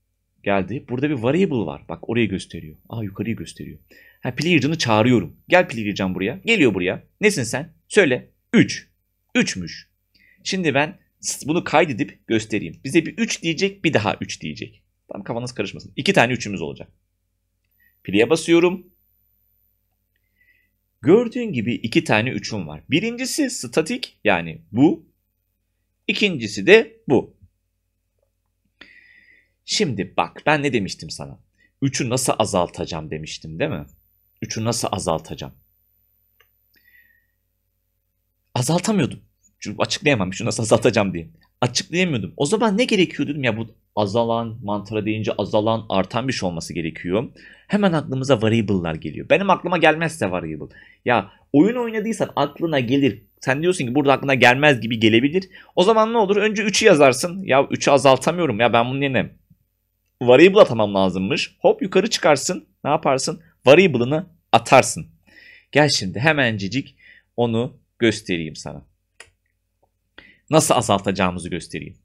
geldi. Burada bir variable var. Bak orayı gösteriyor. Aa yukarıyı gösteriyor. Ha player'ını çağırıyorum. Gel player'can buraya. Geliyor buraya. Nesin sen? Söyle. 3. 3'müş. Şimdi ben bunu kaydedip göstereyim. Bize bir 3 diyecek bir daha 3 diyecek. Tam kafanız karışmasın. 2 tane 3'ümüz olacak. Play'e basıyorum. Gördüğün gibi 2 tane 3'üm var. Birincisi statik yani bu. İkincisi de bu. Şimdi bak ben ne demiştim sana? üçü nasıl azaltacağım demiştim değil mi? Üçü nasıl azaltacağım? Azaltamıyordum. Çünkü açıklayamam. şu nasıl azaltacağım diye. Açıklayamıyordum. O zaman ne gerekiyor dedim ya bu azalan mantara deyince azalan artan bir şey olması gerekiyor. Hemen aklımıza variable'lar geliyor. Benim aklıma gelmezse variable. Ya oyun oynadıysan aklına gelir. Sen diyorsun ki burada aklına gelmez gibi gelebilir. O zaman ne olur? Önce 3'ü yazarsın. Ya 3'ü azaltamıyorum ya ben bunu yenem variable atamam lazımmış. Hop yukarı çıkarsın. Ne yaparsın? Variable'ını atarsın. Gel şimdi hemencecik onu göstereyim sana. Nasıl azaltacağımızı göstereyim.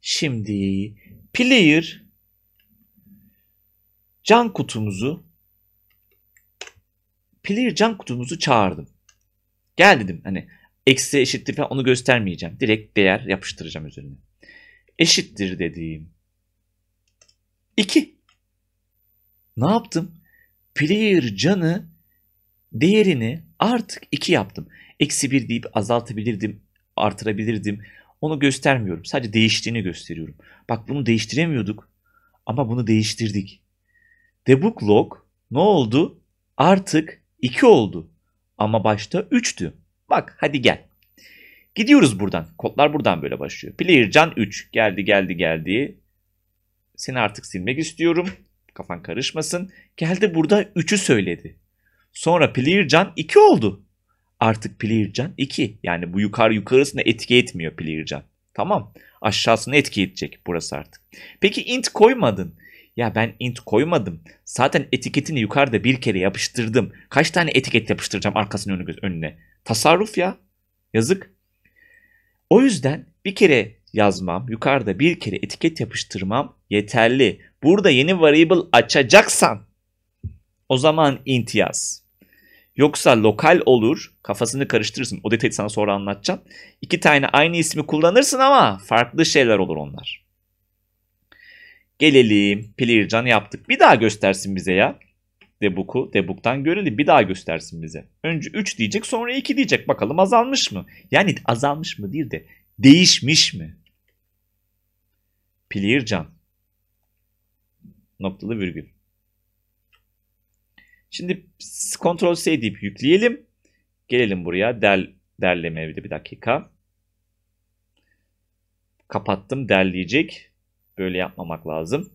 Şimdi player can kutumuzu player can kutumuzu çağırdım. Gel dedim hani eksi eşittir falan onu göstermeyeceğim. Direkt değer yapıştıracağım üzerine. Eşittir dediğim. 2. Ne yaptım? Player canı değerini artık 2 yaptım. Eksi 1 deyip azaltabilirdim, artırabilirdim. Onu göstermiyorum. Sadece değiştiğini gösteriyorum. Bak bunu değiştiremiyorduk ama bunu değiştirdik. Debug log ne oldu? Artık 2 oldu. Ama başta 3'tü. Bak hadi gel. Gidiyoruz buradan. Kodlar buradan böyle başlıyor. Player can 3 geldi geldi geldi. Seni artık silmek istiyorum. Kafan karışmasın. Geldi burada 3'ü söyledi. Sonra Plircan 2 oldu. Artık Plircan 2. Yani bu yukarı yukarısını etki etmiyor Plircan. Tamam. Aşağısını etki edecek burası artık. Peki int koymadın. Ya ben int koymadım. Zaten etiketini yukarıda bir kere yapıştırdım. Kaç tane etiket yapıştıracağım arkasını önüne? Tasarruf ya. Yazık. O yüzden bir kere yazmam, yukarıda bir kere etiket yapıştırmam yeterli. Burada yeni variable açacaksan o zaman int yaz. Yoksa lokal olur, kafasını karıştırırsın. O detayı sana sonra anlatacağım. İki tane aynı ismi kullanırsın ama farklı şeyler olur onlar. Gelelim. pilircan yaptık. Bir daha göstersin bize ya. Debug'u. Debug'dan görelim. Bir daha göstersin bize. Önce 3 diyecek sonra 2 diyecek. Bakalım azalmış mı? Yani azalmış mı değil de değişmiş mi? Pilircan. Noktalı virgül. Şimdi Ctrl C deyip yükleyelim. Gelelim buraya der, derleme bir dakika. Kapattım derleyecek. Böyle yapmamak lazım.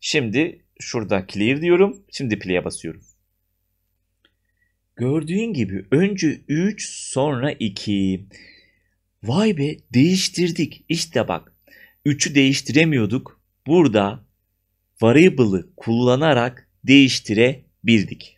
Şimdi şurada clear diyorum. Şimdi play'e basıyorum. Gördüğün gibi önce 3 sonra 2. Vay be değiştirdik. İşte bak 3'ü değiştiremiyorduk. Burada variable'ı kullanarak değiştirebildik.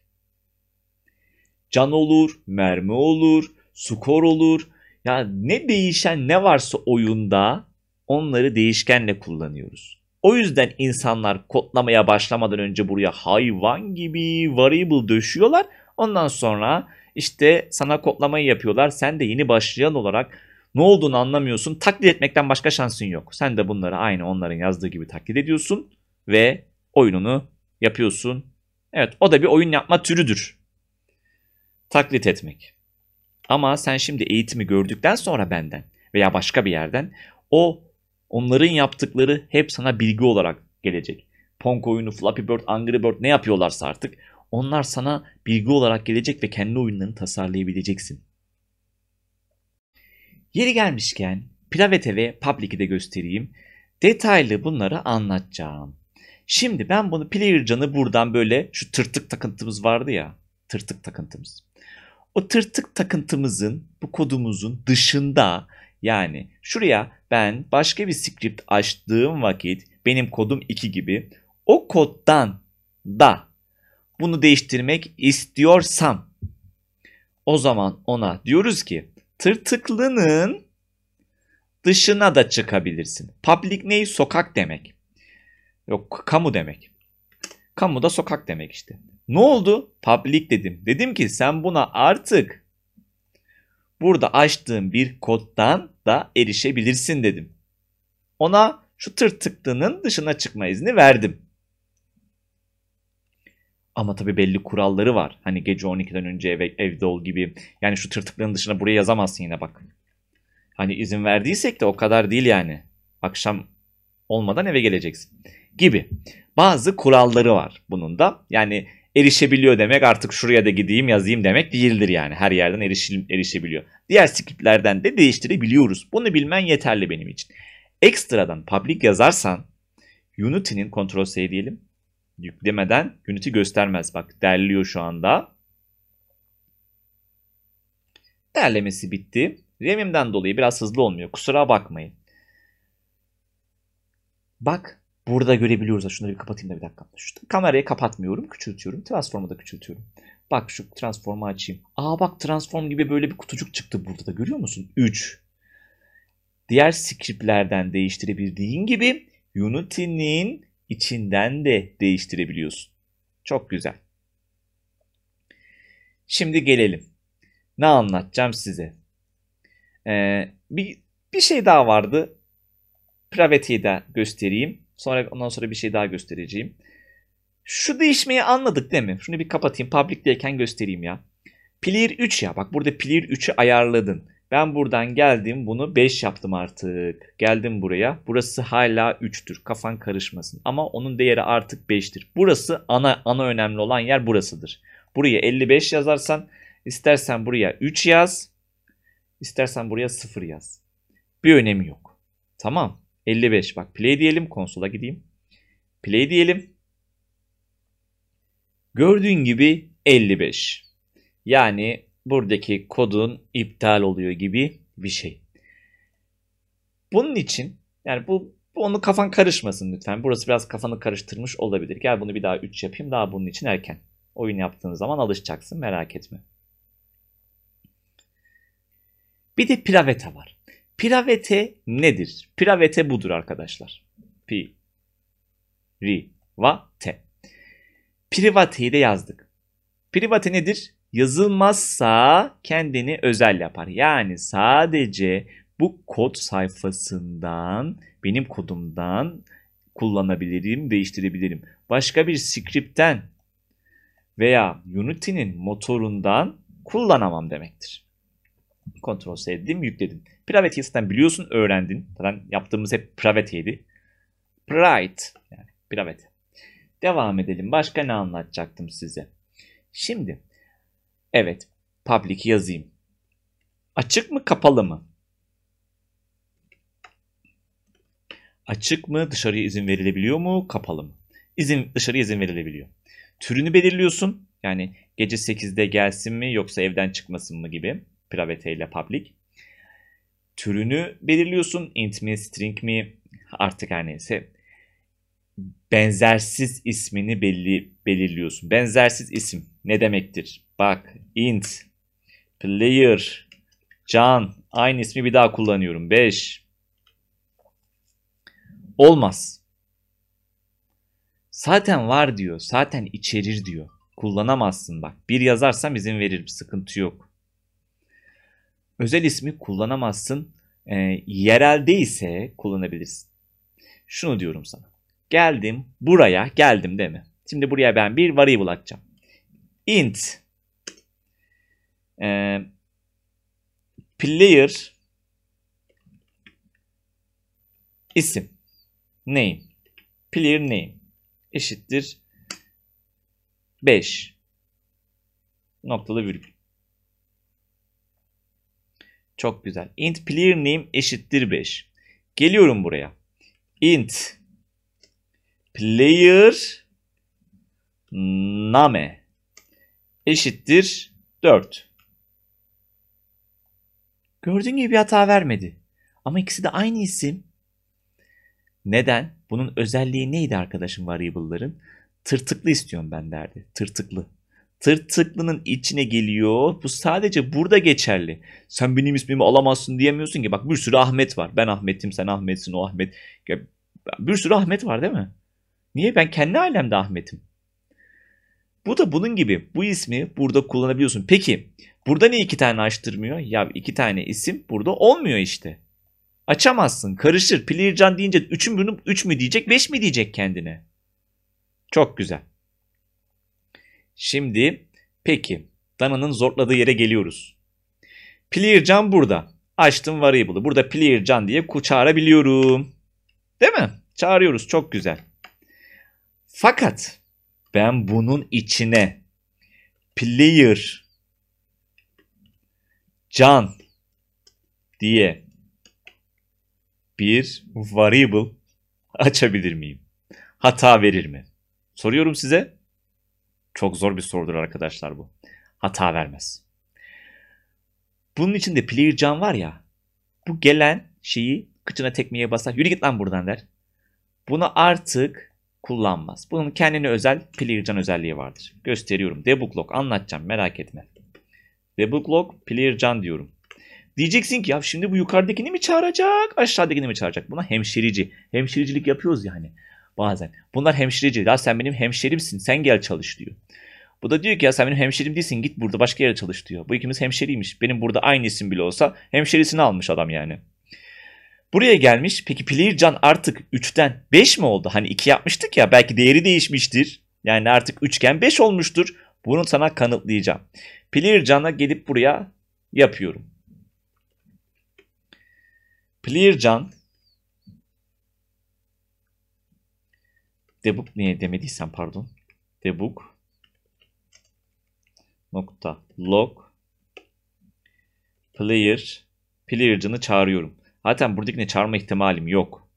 Can olur, mermi olur, skor olur. Yani ne değişen ne varsa oyunda onları değişkenle kullanıyoruz. O yüzden insanlar kodlamaya başlamadan önce buraya hayvan gibi variable döşüyorlar. Ondan sonra işte sana kodlamayı yapıyorlar. Sen de yeni başlayan olarak ne olduğunu anlamıyorsun. Taklit etmekten başka şansın yok. Sen de bunları aynı onların yazdığı gibi taklit ediyorsun ve oyununu yapıyorsun. Evet o da bir oyun yapma türüdür. Taklit etmek. Ama sen şimdi eğitimi gördükten sonra benden veya başka bir yerden o onların yaptıkları hep sana bilgi olarak gelecek. Pong oyunu, Flappy Bird, Angry Bird ne yapıyorlarsa artık onlar sana bilgi olarak gelecek ve kendi oyunlarını tasarlayabileceksin. Yeri gelmişken Plavete ve Public'i de göstereyim. Detaylı bunları anlatacağım. Şimdi ben bunu player canı buradan böyle şu tırtık takıntımız vardı ya. Tırtık takıntımız. O tırtık takıntımızın bu kodumuzun dışında yani şuraya ben başka bir script açtığım vakit benim kodum 2 gibi o koddan da bunu değiştirmek istiyorsam o zaman ona diyoruz ki tırtıklının dışına da çıkabilirsin. Public ney? Sokak demek. Yok kamu demek. Kamu da sokak demek işte. Ne oldu? Public dedim. Dedim ki sen buna artık burada açtığım bir koddan da erişebilirsin dedim. Ona şu tırtıklının dışına çıkma izni verdim. Ama tabii belli kuralları var. Hani gece 12'den önce eve, evde ol gibi. Yani şu tırtıkların dışına buraya yazamazsın yine bak. Hani izin verdiysek de o kadar değil yani. Akşam olmadan eve geleceksin gibi. Bazı kuralları var bunun da. Yani erişebiliyor demek artık şuraya da gideyim yazayım demek değildir yani. Her yerden erişil, erişebiliyor. Diğer scriptlerden de değiştirebiliyoruz. Bunu bilmen yeterli benim için. Ekstradan public yazarsan Unity'nin kontrol C diyelim yüklemeden Unity göstermez. Bak derliyor şu anda. Derlemesi bitti. RAM'imden dolayı biraz hızlı olmuyor. Kusura bakmayın. Bak burada görebiliyoruz. Şunları bir kapatayım da bir dakika. Şu kamerayı kapatmıyorum. Küçültüyorum. Transform'u da küçültüyorum. Bak şu transform'u açayım. Aa bak transform gibi böyle bir kutucuk çıktı burada da görüyor musun? 3. Diğer scriptlerden değiştirebildiğin gibi Unity'nin içinden de değiştirebiliyorsun. Çok güzel. Şimdi gelelim. Ne anlatacağım size? Ee, bir, bir şey daha vardı. Private'yi de göstereyim. Sonra ondan sonra bir şey daha göstereceğim. Şu değişmeyi anladık değil mi? Şunu bir kapatayım. Public'teyken göstereyim ya. Pilir 3 ya. Bak burada pilir 3'ü ayarladın. Ben buradan geldim bunu 5 yaptım artık. Geldim buraya. Burası hala 3'tür. Kafan karışmasın. Ama onun değeri artık 5'tir. Burası ana ana önemli olan yer burasıdır. Buraya 55 yazarsan istersen buraya 3 yaz. istersen buraya 0 yaz. Bir önemi yok. Tamam. 55 bak play diyelim konsola gideyim. Play diyelim. Gördüğün gibi 55. Yani buradaki kodun iptal oluyor gibi bir şey. Bunun için yani bu, onu kafan karışmasın lütfen. Burası biraz kafanı karıştırmış olabilir. Gel bunu bir daha 3 yapayım. Daha bunun için erken. Oyun yaptığın zaman alışacaksın merak etme. Bir de piraveta var. Piravete nedir? Piravete budur arkadaşlar. Pi. Ri. Va. Te. Pirivateyi de yazdık. Private nedir? yazılmazsa kendini özel yapar. Yani sadece bu kod sayfasından benim kodumdan kullanabilirim, değiştirebilirim. Başka bir script'ten veya Unity'nin motorundan kullanamam demektir. Ctrl S yükledim. Private yazısından biliyorsun, öğrendin. Zaten yaptığımız hep private'ydi. Private yani private. Devam edelim. Başka ne anlatacaktım size? Şimdi Evet. Public yazayım. Açık mı kapalı mı? Açık mı? Dışarıya izin verilebiliyor mu? Kapalı mı? İzin, dışarıya izin verilebiliyor. Türünü belirliyorsun. Yani gece 8'de gelsin mi yoksa evden çıkmasın mı gibi. Private ile public. Türünü belirliyorsun. Int mi, string mi artık her neyse. Benzersiz ismini belli belirliyorsun. Benzersiz isim ne demektir? Bak int player can aynı ismi bir daha kullanıyorum. 5 olmaz. Zaten var diyor. Zaten içerir diyor. Kullanamazsın bak. Bir yazarsam izin verir. Bir sıkıntı yok. Özel ismi kullanamazsın. E, ee, yerelde ise kullanabilirsin. Şunu diyorum sana. Geldim buraya. Geldim değil mi? Şimdi buraya ben bir variable atacağım. int e, player isim name player name eşittir 5 noktalı virgül. Çok güzel. Int player name eşittir 5. Geliyorum buraya. Int player name eşittir 4. Gördüğün gibi bir hata vermedi. Ama ikisi de aynı isim. Neden? Bunun özelliği neydi arkadaşım variable'ların? Tırtıklı istiyorum ben derdi. Tırtıklı. Tırtıklının içine geliyor. Bu sadece burada geçerli. Sen benim ismimi alamazsın diyemiyorsun ki. Bak bir sürü Ahmet var. Ben Ahmet'im, sen Ahmet'sin, o Ahmet. Bir sürü Ahmet var değil mi? Niye? Ben kendi ailemde Ahmet'im. Bu da bunun gibi. Bu ismi burada kullanabiliyorsun. Peki Burada niye iki tane açtırmıyor? Ya iki tane isim burada olmuyor işte. Açamazsın. Karışır. Plircan deyince 3 mü, üç mü diyecek beş mi diyecek kendine. Çok güzel. Şimdi peki Dana'nın zorladığı yere geliyoruz. Plircan burada. Açtım variable'ı. Burada plircan diye çağırabiliyorum. Değil mi? Çağırıyoruz. Çok güzel. Fakat ben bunun içine player can diye bir variable açabilir miyim? Hata verir mi? Soruyorum size. Çok zor bir sorudur arkadaşlar bu. Hata vermez. Bunun içinde de player can var ya. Bu gelen şeyi kıçına tekmeye basar. Yürü git lan buradan der. Bunu artık kullanmaz. Bunun kendine özel player can özelliği vardır. Gösteriyorum. Debug log anlatacağım merak etme. Rebel Clock Player Can diyorum. Diyeceksin ki ya şimdi bu yukarıdakini mi çağıracak aşağıdakini mi çağıracak? Buna hemşerici. Hemşericilik yapıyoruz yani bazen. Bunlar hemşerici. Ya sen benim hemşerimsin sen gel çalış diyor. Bu da diyor ki ya sen benim hemşerim değilsin git burada başka yere çalış diyor. Bu ikimiz hemşeriymiş. Benim burada aynı isim bile olsa hemşerisini almış adam yani. Buraya gelmiş. Peki Plircan artık 3'ten 5 mi oldu? Hani 2 yapmıştık ya belki değeri değişmiştir. Yani artık 3'gen 5 olmuştur. Bunu sana kanıtlayacağım. Plircan'a gelip buraya yapıyorum. Plircan debug niye demediysem pardon. debug nokta log player player'cını çağırıyorum. Zaten ne çağırma ihtimalim yok.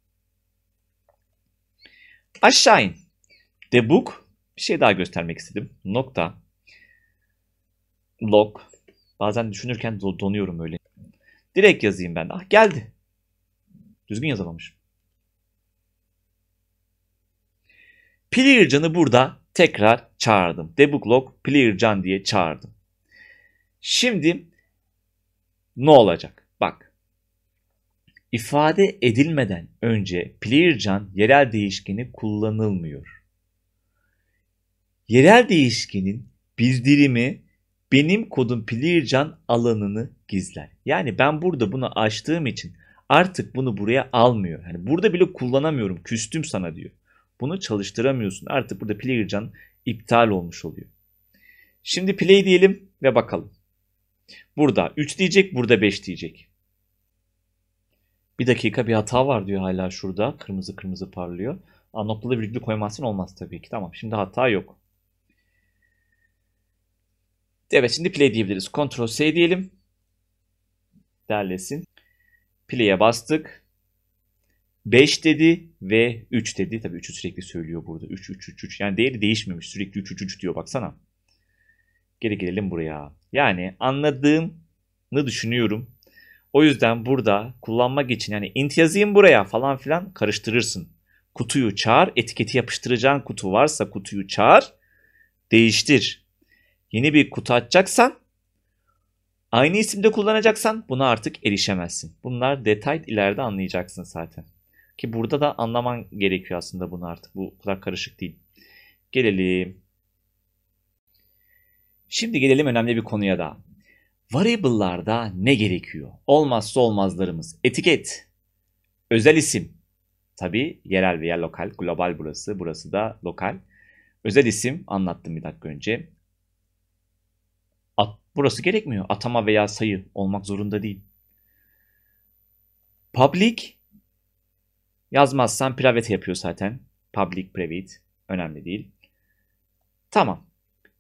Aşağı in. Debug bir şey daha göstermek istedim. Nokta. Log. Bazen düşünürken donuyorum öyle. Direkt yazayım ben. Ah geldi. Düzgün yazamamışım. Plircan'ı burada tekrar çağırdım. Debug log Plircan diye çağırdım. Şimdi ne olacak? Bak. İfade edilmeden önce Plircan yerel değişkeni kullanılmıyor yerel değişkenin bildirimi benim kodun Plircan alanını gizler. Yani ben burada bunu açtığım için artık bunu buraya almıyor. Yani burada bile kullanamıyorum. Küstüm sana diyor. Bunu çalıştıramıyorsun. Artık burada Plircan iptal olmuş oluyor. Şimdi play diyelim ve bakalım. Burada 3 diyecek, burada 5 diyecek. Bir dakika bir hata var diyor hala şurada. Kırmızı kırmızı parlıyor. Anopla virgül koymazsın olmaz tabii ki. Tamam şimdi hata yok. Evet şimdi play diyebiliriz. Ctrl C diyelim. Derlesin. Play'e bastık. 5 dedi ve 3 dedi. Tabii 3'ü sürekli söylüyor burada. 3 3 3 3. Yani değeri değişmemiş. Sürekli 3 3 3 diyor baksana. Geri gelelim buraya. Yani anladığımı düşünüyorum. O yüzden burada kullanmak için yani int yazayım buraya falan filan karıştırırsın. Kutuyu çağır, etiketi yapıştıracağın kutu varsa kutuyu çağır, değiştir yeni bir kutu açacaksan aynı isimde kullanacaksan buna artık erişemezsin. Bunlar detay ileride anlayacaksın zaten. Ki burada da anlaman gerekiyor aslında bunu artık. Bu kadar karışık değil. Gelelim. Şimdi gelelim önemli bir konuya daha. Variable'larda ne gerekiyor? Olmazsa olmazlarımız. Etiket, özel isim. Tabi yerel veya lokal, global burası, burası da lokal. Özel isim anlattım bir dakika önce. Burası gerekmiyor. Atama veya sayı olmak zorunda değil. Public yazmazsan private yapıyor zaten. Public, private önemli değil. Tamam.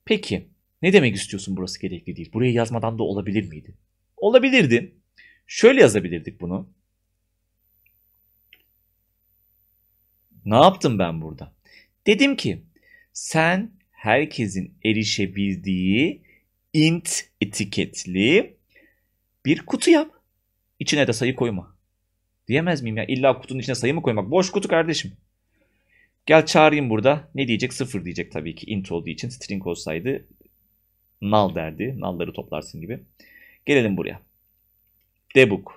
Peki ne demek istiyorsun burası gerekli değil? Buraya yazmadan da olabilir miydi? Olabilirdi. Şöyle yazabilirdik bunu. Ne yaptım ben burada? Dedim ki sen herkesin erişebildiği int etiketli bir kutu yap. İçine de sayı koyma. Diyemez miyim ya? İlla kutunun içine sayı mı koymak? Boş kutu kardeşim. Gel çağırayım burada. Ne diyecek? Sıfır diyecek tabii ki. Int olduğu için string olsaydı null derdi. Null'ları toplarsın gibi. Gelelim buraya. Debug.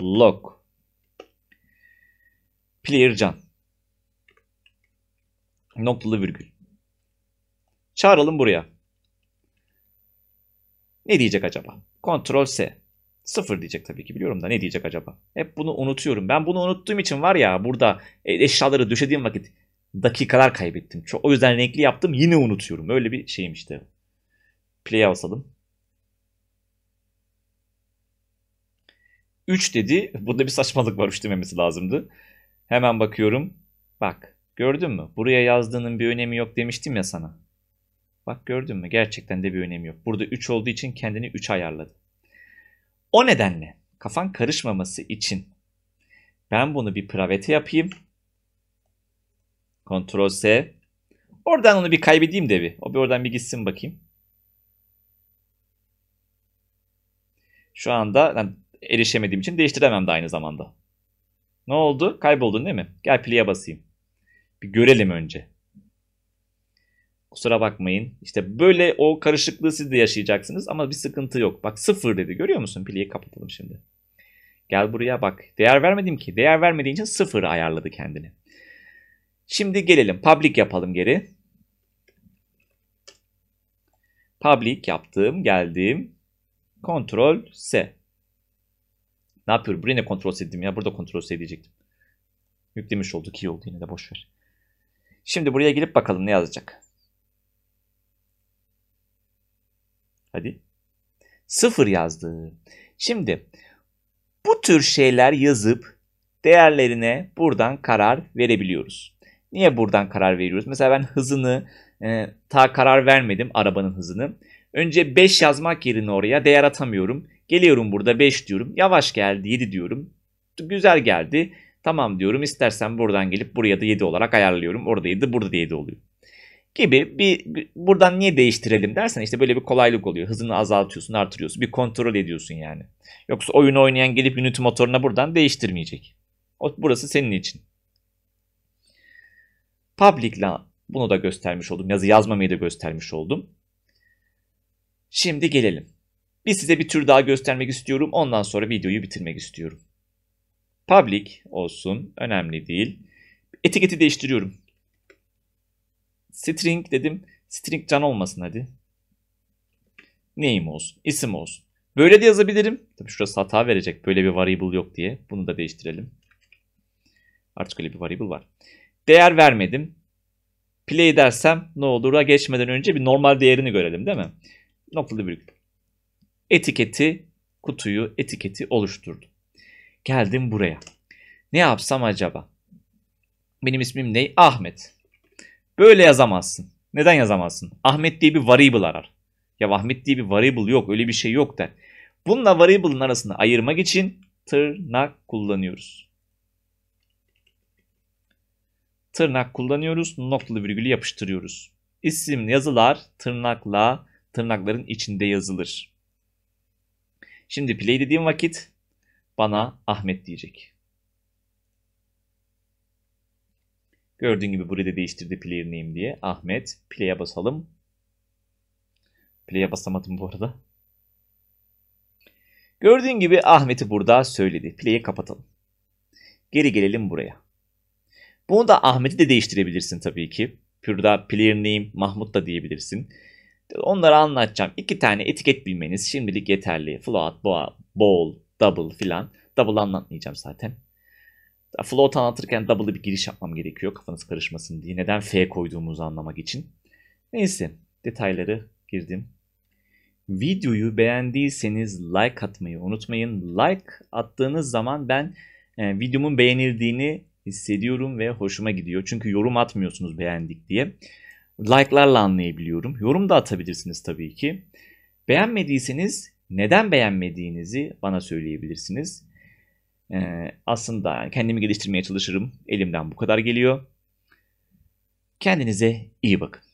Log. Player can. Noktalı virgül. Çağıralım buraya. Ne diyecek acaba? Ctrl S. Sıfır diyecek tabii ki biliyorum da ne diyecek acaba? Hep bunu unutuyorum. Ben bunu unuttuğum için var ya burada eşyaları düşediğim vakit dakikalar kaybettim. Çok, o yüzden renkli yaptım yine unutuyorum. Öyle bir şeyim işte. Play'e basalım. 3 dedi. Burada bir saçmalık var 3 dememesi lazımdı. Hemen bakıyorum. Bak gördün mü? Buraya yazdığının bir önemi yok demiştim ya sana. Bak gördün mü gerçekten de bir önemi yok. Burada 3 olduğu için kendini 3 ayarladı. O nedenle kafan karışmaması için ben bunu bir pravete yapayım. Ctrl S. Oradan onu bir kaybedeyim de bir. O bir oradan bir gitsin bakayım. Şu anda ben erişemediğim için değiştiremem de aynı zamanda. Ne oldu? Kayboldun değil mi? Gel play'e basayım. Bir görelim önce. Kusura bakmayın. İşte böyle o karışıklığı siz de yaşayacaksınız ama bir sıkıntı yok. Bak sıfır dedi görüyor musun? Piliyi kapatalım şimdi. Gel buraya bak. Değer vermedim ki. Değer vermediğin için sıfır ayarladı kendini. Şimdi gelelim. Public yapalım geri. Public yaptım. Geldim. Kontrol S. Ne yapıyorum? Buraya ne kontrol edeyim ya? Burada kontrol S diyecektim. Yüklemiş olduk. iyi oldu yine de boşver. Şimdi buraya gelip bakalım ne yazacak. Hadi. Sıfır yazdı. Şimdi bu tür şeyler yazıp değerlerine buradan karar verebiliyoruz. Niye buradan karar veriyoruz? Mesela ben hızını e, ta karar vermedim arabanın hızını. Önce 5 yazmak yerine oraya değer atamıyorum. Geliyorum burada 5 diyorum. Yavaş geldi 7 diyorum. Güzel geldi. Tamam diyorum. İstersen buradan gelip buraya da 7 olarak ayarlıyorum. Orada 7 burada da 7 oluyor gibi bir buradan niye değiştirelim dersen işte böyle bir kolaylık oluyor. Hızını azaltıyorsun, artırıyorsun, bir kontrol ediyorsun yani. Yoksa oyun oynayan gelip Unity motoruna buradan değiştirmeyecek. O, burası senin için. Publicla bunu da göstermiş oldum. Yazı yazmamayı da göstermiş oldum. Şimdi gelelim. Bir size bir tür daha göstermek istiyorum. Ondan sonra videoyu bitirmek istiyorum. Public olsun. Önemli değil. Etiketi değiştiriyorum. String dedim. String can olmasın hadi. Name olsun. isim olsun. Böyle de yazabilirim. Tabii şurası hata verecek. Böyle bir variable yok diye. Bunu da değiştirelim. Artık öyle bir variable var. Değer vermedim. Play dersem ne olur'a geçmeden önce bir normal değerini görelim değil mi? Noktalı virgül. Etiketi, kutuyu, etiketi oluşturdu. Geldim buraya. Ne yapsam acaba? Benim ismim ne? Ahmet. Böyle yazamazsın. Neden yazamazsın? Ahmet diye bir variable arar. Ya Ahmet diye bir variable yok öyle bir şey yok der. Bununla variable'ın arasını ayırmak için tırnak kullanıyoruz. Tırnak kullanıyoruz. Noktalı virgülü yapıştırıyoruz. İsimli yazılar tırnakla tırnakların içinde yazılır. Şimdi play dediğim vakit bana Ahmet diyecek. Gördüğün gibi burayı da değiştirdi player name diye. Ahmet. Play'e basalım. Play'e basamadım bu arada. Gördüğün gibi Ahmet'i burada söyledi. Play'i kapatalım. Geri gelelim buraya. Bunu da Ahmet'i de değiştirebilirsin tabii ki. Burada player name Mahmut da diyebilirsin. Onları anlatacağım. İki tane etiket bilmeniz şimdilik yeterli. Float, boğa, bowl, double filan. Double anlatmayacağım zaten. Float anlatırken double bir giriş yapmam gerekiyor kafanız karışmasın diye. Neden F koyduğumuzu anlamak için. Neyse detayları girdim. Videoyu beğendiyseniz like atmayı unutmayın. Like attığınız zaman ben e, videomun beğenildiğini hissediyorum ve hoşuma gidiyor. Çünkü yorum atmıyorsunuz beğendik diye. Like'larla anlayabiliyorum. Yorum da atabilirsiniz tabii ki. Beğenmediyseniz neden beğenmediğinizi bana söyleyebilirsiniz. Ee, aslında kendimi geliştirmeye çalışırım. Elimden bu kadar geliyor. Kendinize iyi bakın.